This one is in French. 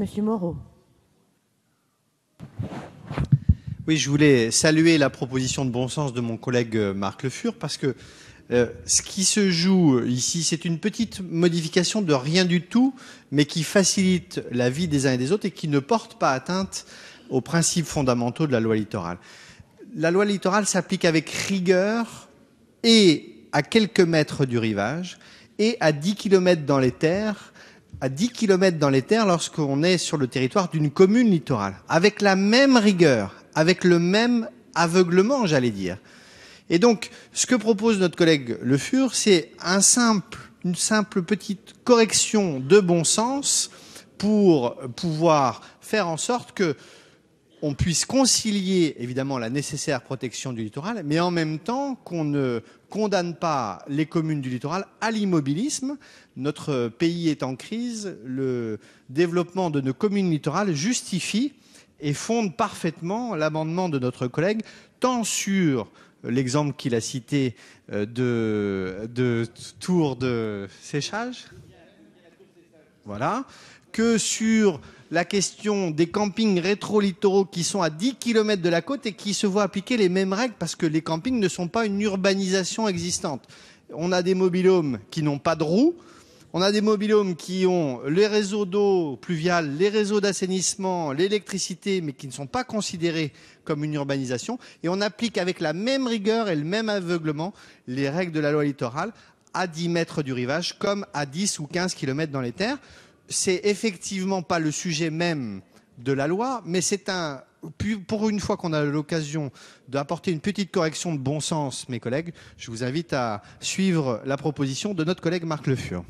Monsieur Moreau. Oui, je voulais saluer la proposition de bon sens de mon collègue euh, Marc Le Fur parce que euh, ce qui se joue ici, c'est une petite modification de rien du tout, mais qui facilite la vie des uns et des autres et qui ne porte pas atteinte aux principes fondamentaux de la loi littorale. La loi littorale s'applique avec rigueur et à quelques mètres du rivage et à 10 km dans les terres à 10 km dans les terres lorsqu'on est sur le territoire d'une commune littorale, avec la même rigueur, avec le même aveuglement, j'allais dire. Et donc, ce que propose notre collègue Le Fur, c'est un simple, une simple petite correction de bon sens pour pouvoir faire en sorte que on puisse concilier évidemment la nécessaire protection du littoral, mais en même temps qu'on ne condamne pas les communes du littoral à l'immobilisme. Notre pays est en crise, le développement de nos communes littorales justifie et fonde parfaitement l'amendement de notre collègue, tant sur l'exemple qu'il a cité euh, de, tours tour de séchage, voilà. Que sur la question des campings rétro-littoraux qui sont à 10 km de la côte et qui se voient appliquer les mêmes règles parce que les campings ne sont pas une urbanisation existante. On a des mobilhomes qui n'ont pas de roues. On a des mobilhomes qui ont les réseaux d'eau pluviale, les réseaux d'assainissement, l'électricité, mais qui ne sont pas considérés comme une urbanisation. Et on applique avec la même rigueur et le même aveuglement les règles de la loi littorale à 10 mètres du rivage comme à 10 ou 15 km dans les terres. C'est effectivement pas le sujet même de la loi, mais c'est un pour une fois qu'on a l'occasion d'apporter une petite correction de bon sens, mes collègues, je vous invite à suivre la proposition de notre collègue Marc Le Fur.